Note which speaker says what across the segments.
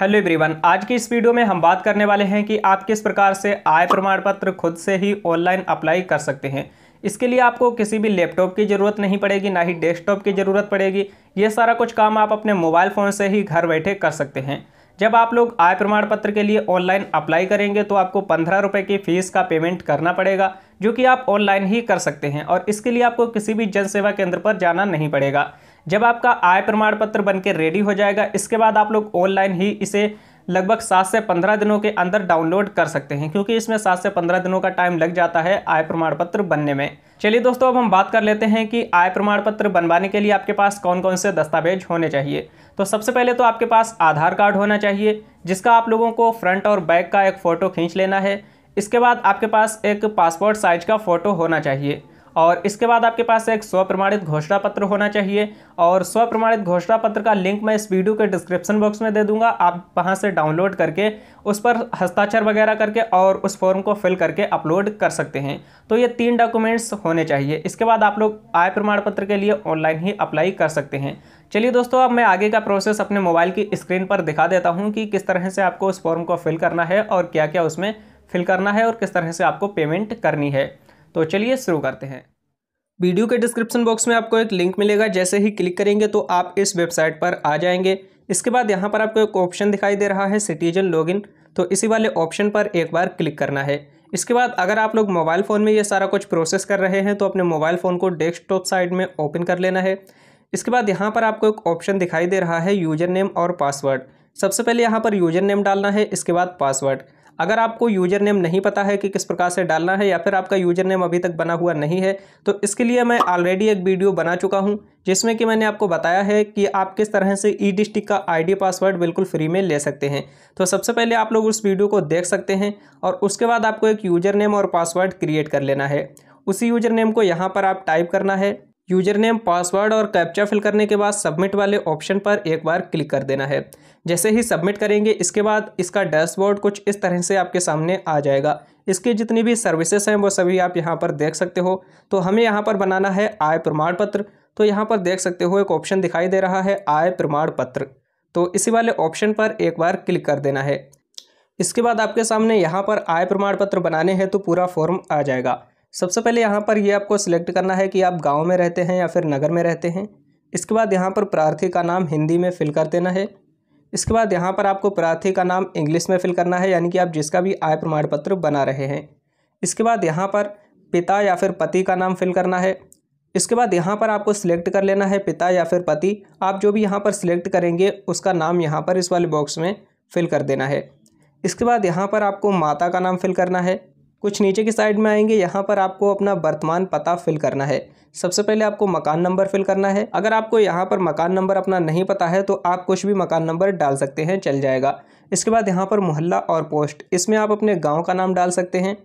Speaker 1: hello everyone आज की इस वीडियो में हम बात करने वाले हैं कि आप किस प्रकार से आय प्रमाण पत्र खुद से ही ऑनलाइन अप्लाई कर सकते हैं इसके लिए आपको किसी भी लैपटॉप की ज़रूरत नहीं पड़ेगी ना ही डेस्कटॉप की ज़रूरत पड़ेगी ये सारा कुछ काम आप अपने मोबाइल फ़ोन से ही घर बैठे कर सकते हैं जब आप लोग आय प्रमाण पत्र के लिए ऑनलाइन अप्लाई करेंगे तो आपको पंद्रह रुपये की फ़ीस का पेमेंट करना पड़ेगा जो कि आप ऑनलाइन ही कर सकते हैं और इसके लिए आपको किसी भी जन सेवा केंद्र पर जाना नहीं पड़ेगा जब आपका आय प्रमाण पत्र बन रेडी हो जाएगा इसके बाद आप लोग ऑनलाइन ही इसे लगभग सात से पंद्रह दिनों के अंदर डाउनलोड कर सकते हैं क्योंकि इसमें सात से पंद्रह दिनों का टाइम लग जाता है आय प्रमाण पत्र बनने में चलिए दोस्तों अब हम बात कर लेते हैं कि आय प्रमाण पत्र बनवाने के लिए आपके पास कौन कौन से दस्तावेज होने चाहिए तो सबसे पहले तो आपके पास आधार कार्ड होना चाहिए जिसका आप लोगों को फ्रंट और बैक का एक फ़ोटो खींच लेना है इसके बाद आपके पास एक पासपोर्ट साइज का फ़ोटो होना चाहिए और इसके बाद आपके पास एक स्वप्रमाणित घोषणा पत्र होना चाहिए और स्वप्रमाणित घोषणा पत्र का लिंक मैं इस वीडियो के डिस्क्रिप्शन बॉक्स में दे दूंगा आप वहां से डाउनलोड करके उस पर हस्ताक्षर वगैरह करके और उस फॉर्म को फिल करके अपलोड कर सकते हैं तो ये तीन डॉक्यूमेंट्स होने चाहिए इसके बाद आप लोग आय प्रमाण पत्र के लिए ऑनलाइन ही अप्लाई कर सकते हैं चलिए दोस्तों अब मैं आगे का प्रोसेस अपने मोबाइल की स्क्रीन पर दिखा देता हूँ कि किस तरह से आपको उस फॉर्म को फिल करना है और क्या क्या उसमें फिल करना है और किस तरह से आपको पेमेंट करनी है तो चलिए शुरू करते हैं वीडियो के डिस्क्रिप्शन बॉक्स में आपको एक लिंक मिलेगा जैसे ही क्लिक करेंगे तो आप इस वेबसाइट पर आ जाएंगे इसके बाद यहाँ पर आपको एक ऑप्शन दिखाई दे रहा है सिटीजन लॉगिन तो इसी वाले ऑप्शन पर एक बार क्लिक करना है इसके बाद अगर आप लोग मोबाइल फ़ोन में ये सारा कुछ प्रोसेस कर रहे हैं तो अपने मोबाइल फ़ोन को डेस्कटॉप साइड में ओपन कर लेना है इसके बाद यहाँ पर आपको एक ऑप्शन दिखाई दे रहा है यूजर नेम और पासवर्ड सबसे पहले यहाँ पर यूजर नेम डालना है इसके बाद पासवर्ड अगर आपको यूजर नेम नहीं पता है कि किस प्रकार से डालना है या फिर आपका यूजर नेम अभी तक बना हुआ नहीं है तो इसके लिए मैं ऑलरेडी एक वीडियो बना चुका हूँ जिसमें कि मैंने आपको बताया है कि आप किस तरह से ई डिस्ट्रिक्ट का आईडी पासवर्ड बिल्कुल फ्री में ले सकते हैं तो सबसे पहले आप लोग उस वीडियो को देख सकते हैं और उसके बाद आपको एक यूजर नेम और पासवर्ड क्रिएट कर लेना है उसी यूजर नेम को यहाँ पर आप टाइप करना है यूजर नेम पासवर्ड और कैप्चा फिल करने के बाद सबमिट वाले ऑप्शन पर एक बार क्लिक कर देना है जैसे ही सबमिट करेंगे इसके बाद इसका डैशबोर्ड कुछ इस तरह से आपके सामने आ जाएगा इसके जितनी भी सर्विसेज हैं वो सभी आप यहाँ पर देख सकते हो तो हमें यहाँ पर बनाना है आय प्रमाण पत्र तो यहाँ पर देख सकते हो एक ऑप्शन दिखाई दे रहा है आय प्रमाण पत्र तो इसी वाले ऑप्शन पर एक बार क्लिक कर देना है इसके बाद आपके सामने यहाँ पर आय प्रमाण पत्र बनाने हैं तो पूरा फॉर्म आ जाएगा सबसे पहले यहाँ पर ये आपको सिलेक्ट करना है कि आप गाँव में रहते हैं या फिर नगर में रहते हैं इसके बाद यहाँ पर प्रार्थी का नाम हिंदी में फिल कर देना है इसके बाद यहाँ पर आपको प्रार्थी का नाम इंग्लिश में फिल करना है यानी कि आप जिसका भी आय प्रमाण पत्र बना रहे हैं इसके बाद यहाँ पर पिता या फिर पति का नाम फिल करना है इसके बाद यहाँ पर आपको सिलेक्ट कर लेना है पिता या फिर पति आप जो भी यहाँ पर सिलेक्ट करेंगे उसका नाम यहाँ पर इस वाले बॉक्स में फिल कर देना है इसके बाद यहाँ पर आपको माता का नाम फिल करना है कुछ नीचे की साइड में आएंगे यहाँ पर आपको अपना वर्तमान पता फिल करना है सबसे पहले आपको मकान नंबर फिल करना है अगर आपको यहाँ पर मकान नंबर अपना नहीं पता है तो आप कुछ भी मकान नंबर डाल सकते हैं चल जाएगा इसके बाद यहाँ पर मोहल्ला और पोस्ट इसमें आप अपने गाँव का नाम डाल सकते हैं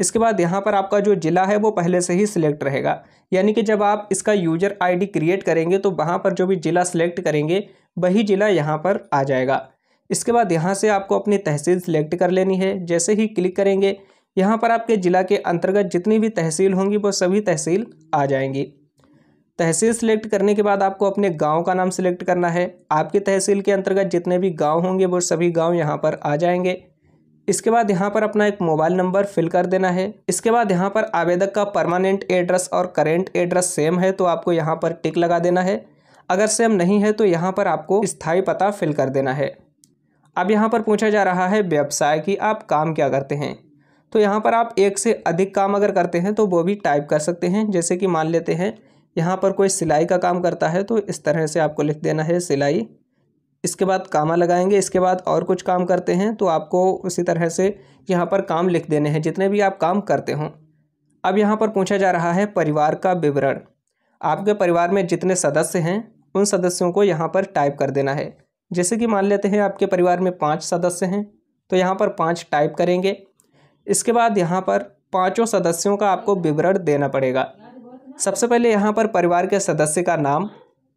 Speaker 1: इसके बाद यहाँ पर आपका जो ज़िला है वो पहले से ही सिलेक्ट रहेगा यानी कि जब आप इसका यूजर आईडी क्रिएट करेंगे तो वहाँ पर जो भी ज़िला सिलेक्ट करेंगे वही ज़िला यहाँ पर आ जाएगा इसके बाद यहाँ से आपको अपनी तहसील सिलेक्ट कर लेनी है जैसे ही क्लिक करेंगे यहाँ पर आपके ज़िला के अंतर्गत जितनी भी तहसील होंगी वो सभी तहसील आ जाएंगी तहसील सिलेक्ट करने के बाद आपको अपने गांव का नाम सिलेक्ट करना है आपकी तहसील के अंतर्गत जितने भी गांव होंगे वो सभी गांव यहां पर आ जाएंगे इसके बाद यहाँ पर अपना एक मोबाइल नंबर फिल कर देना है इसके बाद यहाँ पर आवेदक का परमानेंट एड्रेस और करेंट एड्रेस सेम है तो आपको यहाँ पर टिक लगा देना है अगर सेम नहीं है तो यहाँ पर आपको स्थायी पता फिल कर देना है अब यहाँ पर पूछा जा रहा है व्यवसाय की आप काम क्या करते हैं तो यहाँ पर आप एक से अधिक काम अगर करते हैं तो वो भी टाइप कर सकते हैं जैसे कि मान लेते हैं यहाँ पर कोई सिलाई का काम करता है तो इस तरह से आपको लिख देना है सिलाई इसके बाद कामा लगाएंगे इसके बाद और कुछ काम करते हैं तो आपको उसी तरह से यहाँ पर काम लिख देने हैं जितने भी आप काम करते हों अब यहाँ पर पूछा जा रहा है परिवार का विवरण आपके परिवार में जितने सदस्य हैं उन सदस्यों को यहाँ पर टाइप कर देना है जैसे कि मान लेते हैं आपके परिवार में पाँच सदस्य हैं तो यहाँ पर पाँच टाइप करेंगे इसके बाद यहाँ पर पाँचों सदस्यों का आपको विवरण देना पड़ेगा सबसे पहले यहाँ पर परिवार के सदस्य का नाम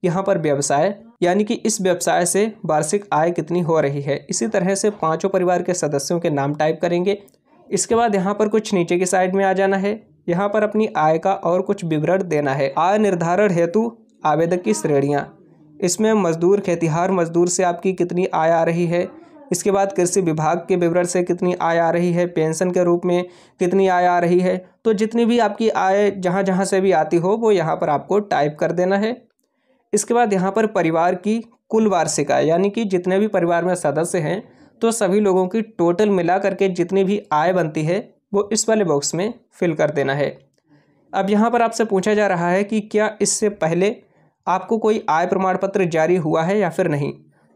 Speaker 1: यहाँ पर व्यवसाय यानी कि इस व्यवसाय से वार्षिक आय कितनी हो रही है इसी तरह से पाँचों परिवार के सदस्यों के नाम टाइप करेंगे इसके बाद यहाँ पर कुछ नीचे की साइड में आ जाना है यहाँ पर अपनी आय का और कुछ विवरण देना है आय निर्धारण हेतु आवेदक की श्रेणियाँ इसमें मजदूर खेतिहार मजदूर से आपकी कितनी आय आ रही है इसके बाद कृषि विभाग के विवरण से कितनी आय आ रही है पेंशन के रूप में कितनी आय आ रही है तो जितनी भी आपकी आय जहाँ जहाँ से भी आती हो वो यहाँ पर आपको टाइप कर देना है इसके बाद यहाँ पर परिवार की कुल वार्षिक आय यानी कि जितने भी परिवार में सदस्य हैं तो सभी लोगों की टोटल मिला करके जितनी भी आय बनती है वो इस वाले बॉक्स में फिल कर देना है अब यहाँ पर आपसे पूछा जा रहा है कि क्या इससे पहले आपको कोई आय प्रमाण पत्र जारी हुआ है या फिर नहीं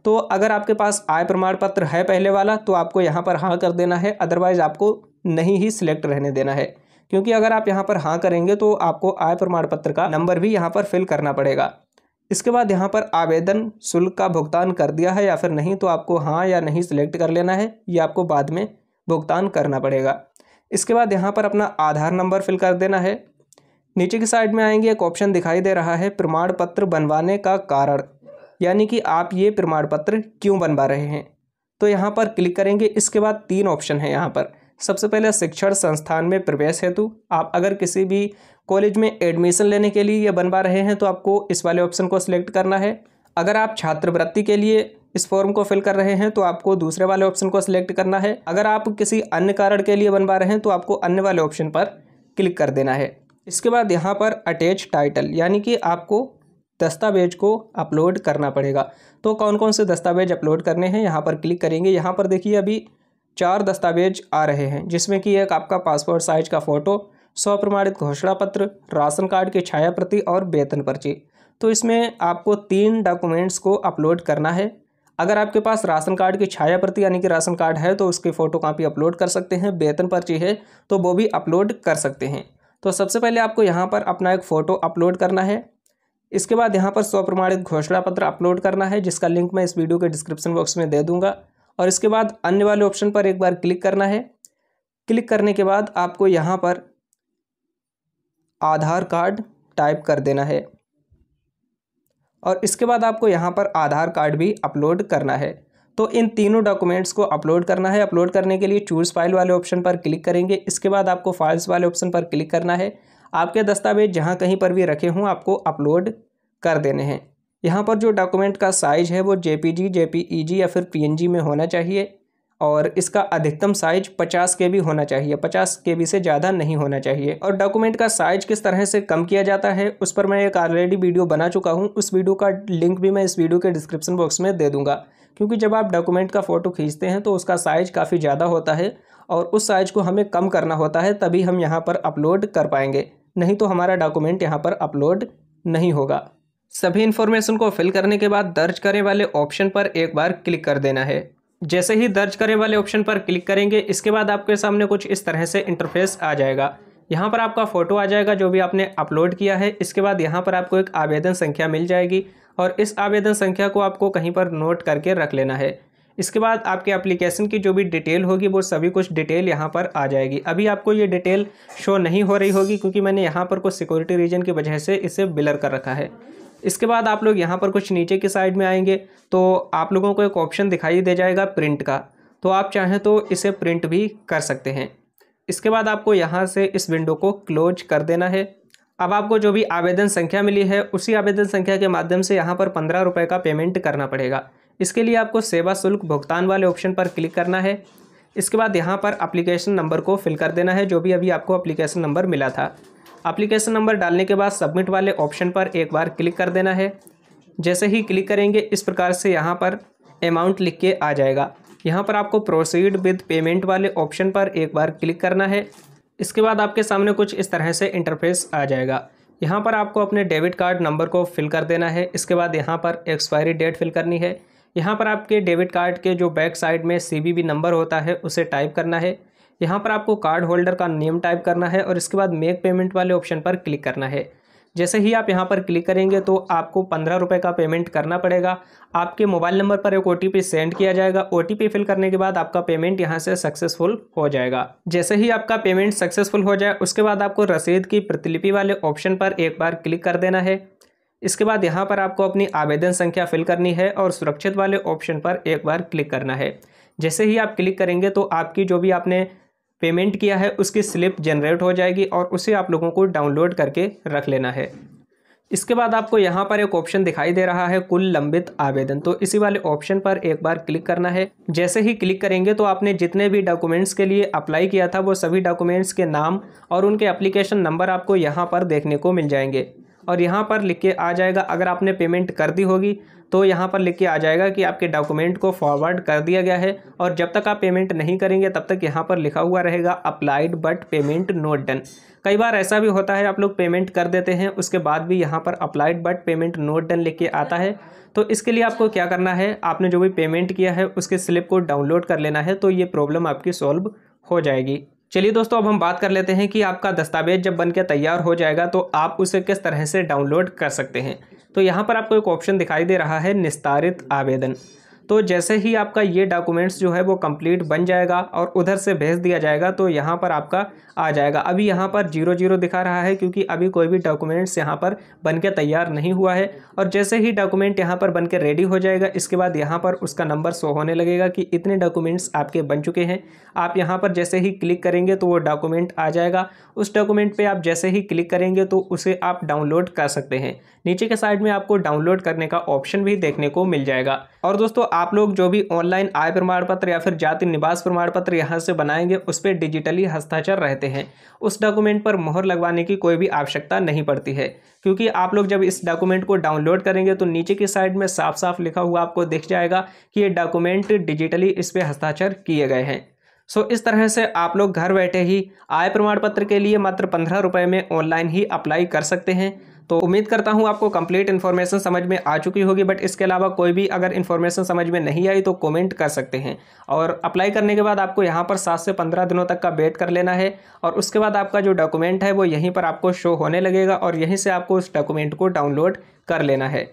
Speaker 1: तो अगर आपके पास आय प्रमाण पत्र है पहले वाला तो आपको यहाँ पर हाँ कर देना है अदरवाइज़ आपको नहीं ही सिलेक्ट रहने देना है क्योंकि अगर आप यहाँ पर हाँ करेंगे तो आपको आय प्रमाण पत्र का नंबर भी यहाँ पर फिल करना पड़ेगा इसके बाद यहाँ पर आवेदन शुल्क का भुगतान कर दिया है या फिर नहीं तो आपको हाँ या नहीं सिलेक्ट कर लेना है या आपको बाद में भुगतान करना पड़ेगा इसके बाद यहाँ पर अपना आधार नंबर फिल कर देना है नीचे की साइड में आएंगे एक ऑप्शन दिखाई दे रहा है प्रमाण पत्र बनवाने का कारण यानी कि आप ये प्रमाण पत्र क्यों बनवा रहे हैं तो यहाँ पर क्लिक करेंगे इसके बाद तीन ऑप्शन है यहाँ पर सबसे पहले शिक्षण संस्थान में प्रवेश हेतु आप अगर किसी भी कॉलेज में एडमिशन लेने के लिए ये बनवा रहे हैं तो आपको इस वाले ऑप्शन को सिलेक्ट करना है अगर आप छात्रवृत्ति के लिए इस फॉर्म को फिल कर रहे हैं तो आपको दूसरे वाले ऑप्शन को सिलेक्ट करना है अगर आप किसी अन्य कारण के लिए बनवा रहे हैं तो आपको अन्य वाले ऑप्शन पर क्लिक कर देना है इसके बाद यहाँ पर अटैच टाइटल यानी कि आपको दस्तावेज को अपलोड करना पड़ेगा तो कौन कौन से दस्तावेज अपलोड करने हैं यहाँ पर क्लिक करेंगे यहाँ पर देखिए अभी चार दस्तावेज आ रहे हैं जिसमें कि एक आपका पासपोर्ट साइज का फ़ोटो स्वप्रमाणित घोषणा पत्र राशन कार्ड की छाया प्रति और वेतन पर्ची तो इसमें आपको तीन डॉक्यूमेंट्स को अपलोड करना है अगर आपके पास राशन कार्ड की छाया प्रति यानी कि राशन कार्ड है तो उसकी फ़ोटो कापी अपलोड कर सकते हैं वेतन पर्ची है तो वो भी अपलोड कर सकते हैं तो सबसे पहले आपको यहाँ पर अपना एक फ़ोटो अपलोड करना है इसके बाद यहाँ पर स्वप्रमाणित घोषणा पत्र अपलोड करना है जिसका लिंक मैं इस वीडियो के डिस्क्रिप्शन बॉक्स में दे दूंगा और इसके बाद अन्य वाले ऑप्शन पर एक बार क्लिक करना है क्लिक करने के बाद आपको यहाँ पर आधार कार्ड टाइप कर देना है और इसके बाद आपको यहाँ पर आधार कार्ड भी अपलोड करना है तो इन तीनों डॉक्यूमेंट्स को अपलोड करना है अपलोड करने के लिए चूज़ फाइल वाले ऑप्शन पर क्लिक करेंगे इसके बाद आपको फाइल्स वाले ऑप्शन पर क्लिक करना है आपके दस्तावेज जहाँ कहीं पर भी रखे हों आपको अपलोड कर देने हैं यहाँ पर जो डॉक्यूमेंट का साइज है वो जे पी या फिर पी में होना चाहिए और इसका अधिकतम साइज पचास के भी होना चाहिए पचास के भी से ज़्यादा नहीं होना चाहिए और डॉक्यूमेंट का साइज किस तरह से कम किया जाता है उस पर मैं एक ऑलरेडी वीडियो बना चुका हूँ उस वीडियो का लिंक भी मैं इस वीडियो के डिस्क्रिप्शन बॉक्स में दे दूँगा क्योंकि जब आप डॉक्यूमेंट का फ़ोटो खींचते हैं तो उसका साइज काफ़ी ज़्यादा होता है और उस साइज को हमें कम करना होता है तभी हम यहाँ पर अपलोड कर पाएंगे नहीं तो हमारा डॉक्यूमेंट यहाँ पर अपलोड नहीं होगा सभी इन्फॉर्मेशन को फिल करने के बाद दर्ज करे वाले ऑप्शन पर एक बार क्लिक कर देना है जैसे ही दर्ज करे वाले ऑप्शन पर क्लिक करेंगे इसके बाद आपके सामने कुछ इस तरह से इंटरफेस आ जाएगा यहाँ पर आपका फ़ोटो आ जाएगा जो भी आपने अपलोड किया है इसके बाद यहाँ पर आपको एक आवेदन संख्या मिल जाएगी और इस आवेदन संख्या को आपको कहीं पर नोट करके रख लेना है इसके बाद आपके एप्लीकेशन की जो भी डिटेल होगी वो सभी कुछ डिटेल यहाँ पर आ जाएगी अभी आपको ये डिटेल शो नहीं हो रही होगी क्योंकि मैंने यहाँ पर कुछ सिक्योरिटी रीजन की वजह से इसे बिलर कर रखा है इसके बाद आप लोग यहाँ पर कुछ नीचे की साइड में आएंगे तो आप लोगों को एक ऑप्शन दिखाई दे जाएगा प्रिंट का तो आप चाहें तो इसे प्रिंट भी कर सकते हैं इसके बाद आपको यहाँ से इस विंडो को क्लोज कर देना है अब आपको जो भी आवेदन संख्या मिली है उसी आवेदन संख्या के माध्यम से यहाँ पर पंद्रह रुपये का पेमेंट करना पड़ेगा इसके लिए आपको सेवा शुल्क भुगतान वाले ऑप्शन पर क्लिक करना है इसके बाद यहाँ पर अप्लीकेशन नंबर को फिल कर देना है जो भी अभी आपको अप्लीकेशन नंबर मिला था अप्लीकेशन नंबर डालने के बाद सबमिट वाले ऑप्शन पर एक बार क्लिक कर देना है जैसे ही क्लिक करेंगे इस प्रकार से यहाँ पर अमाउंट लिख के आ जाएगा यहाँ पर आपको प्रोसीड विद पेमेंट वाले ऑप्शन पर एक बार क्लिक करना है इसके बाद आपके सामने कुछ इस तरह से इंटरफेस आ जाएगा यहाँ पर आपको अपने डेबिट कार्ड नंबर को फिल कर देना है इसके बाद यहाँ पर एक्सपायरी डेट फिल करनी है यहाँ पर आपके डेबिट कार्ड के जो बैक साइड में सी नंबर होता है उसे टाइप करना है यहाँ पर आपको कार्ड होल्डर का नेम टाइप करना है और इसके बाद मेक पेमेंट वाले ऑप्शन पर क्लिक करना है जैसे ही आप यहाँ पर क्लिक करेंगे तो आपको पंद्रह रुपये का पेमेंट करना पड़ेगा आपके मोबाइल नंबर पर एक ओ सेंड किया जाएगा ओ फिल करने के बाद आपका पेमेंट यहाँ से सक्सेसफुल हो जाएगा जैसे ही आपका पेमेंट सक्सेसफुल हो जाए उसके बाद आपको रसीद की प्रतिलिपि वाले ऑप्शन पर एक बार क्लिक कर देना है इसके बाद यहाँ पर आपको अपनी आवेदन संख्या फिल करनी है और सुरक्षित वाले ऑप्शन पर एक बार क्लिक करना है जैसे ही आप क्लिक करेंगे तो आपकी जो भी आपने पेमेंट किया है उसकी स्लिप जनरेट हो जाएगी और उसे आप लोगों को डाउनलोड करके रख लेना है इसके बाद आपको यहाँ पर एक ऑप्शन दिखाई दे रहा है कुल लंबित आवेदन तो इसी वाले ऑप्शन पर एक बार क्लिक करना है जैसे ही क्लिक करेंगे तो आपने जितने भी डॉक्यूमेंट्स के लिए अप्लाई किया था वो सभी डॉक्यूमेंट्स के नाम और उनके एप्लीकेशन नंबर आपको यहाँ पर देखने को मिल जाएंगे और यहाँ पर लिख के आ जाएगा अगर आपने पेमेंट कर दी होगी तो यहाँ पर लिख के आ जाएगा कि आपके डॉक्यूमेंट को फॉरवर्ड कर दिया गया है और जब तक आप पेमेंट नहीं करेंगे तब तक यहाँ पर लिखा हुआ रहेगा applied but payment not done कई बार ऐसा भी होता है आप लोग पेमेंट कर देते हैं उसके बाद भी यहाँ पर applied but payment not done लिख के आता है तो इसके लिए आपको क्या करना है आपने जो भी पेमेंट किया है उसके स्लिप को डाउनलोड कर लेना है तो ये प्रॉब्लम आपकी सॉल्व हो जाएगी चलिए दोस्तों अब हम बात कर लेते हैं कि आपका दस्तावेज जब बनकर तैयार हो जाएगा तो आप उसे किस तरह से डाउनलोड कर सकते हैं तो यहाँ पर आपको एक ऑप्शन दिखाई दे रहा है निस्तारित आवेदन तो जैसे ही आपका ये डॉक्यूमेंट्स जो है वो कंप्लीट बन जाएगा और उधर से भेज दिया जाएगा तो यहाँ पर आपका आ जाएगा अभी यहाँ पर जीरो जीरो दिखा रहा है क्योंकि अभी कोई भी डॉक्यूमेंट्स यहाँ पर बन के तैयार नहीं हुआ है और जैसे ही डॉक्यूमेंट यहाँ पर बन के रेडी हो जाएगा इसके बाद यहाँ पर उसका नंबर शो होने लगेगा कि इतने डॉक्यूमेंट्स आपके बन चुके हैं आप यहाँ पर जैसे ही क्लिक करेंगे तो वो डॉक्यूमेंट आ जाएगा उस डॉक्यूमेंट पर आप जैसे ही क्लिक करेंगे तो उसे आप डाउनलोड कर सकते हैं नीचे के साइड में आपको डाउनलोड करने का ऑप्शन भी देखने को मिल जाएगा और दोस्तों आप लोग जो भी ऑनलाइन आय प्रमाण पत्र या फिर जाति निवास प्रमाण पत्र यहाँ से बनाएंगे उस पर डिजिटली हस्ताक्षर रहते हैं उस डॉक्यूमेंट पर मोहर लगवाने की कोई भी आवश्यकता नहीं पड़ती है क्योंकि आप लोग जब इस डॉक्यूमेंट को डाउनलोड करेंगे तो नीचे की साइड में साफ साफ लिखा हुआ आपको दिख जाएगा कि ये डॉक्यूमेंट डिजिटली इस पर हस्ताक्षर किए गए हैं सो so, इस तरह से आप लोग घर बैठे ही आय प्रमाण पत्र के लिए मात्र पंद्रह रुपये में ऑनलाइन ही अप्लाई कर सकते हैं तो उम्मीद करता हूँ आपको कंप्लीट इन्फॉर्मेशन समझ में आ चुकी होगी बट इसके अलावा कोई भी अगर इन्फॉर्मेशन समझ में नहीं आई तो कमेंट कर सकते हैं और अप्लाई करने के बाद आपको यहाँ पर सात से पंद्रह दिनों तक का वेट कर लेना है और उसके बाद आपका जो डॉक्यूमेंट है वो यहीं पर आपको शो होने लगेगा और यहीं से आपको उस डॉक्यूमेंट को डाउनलोड कर लेना है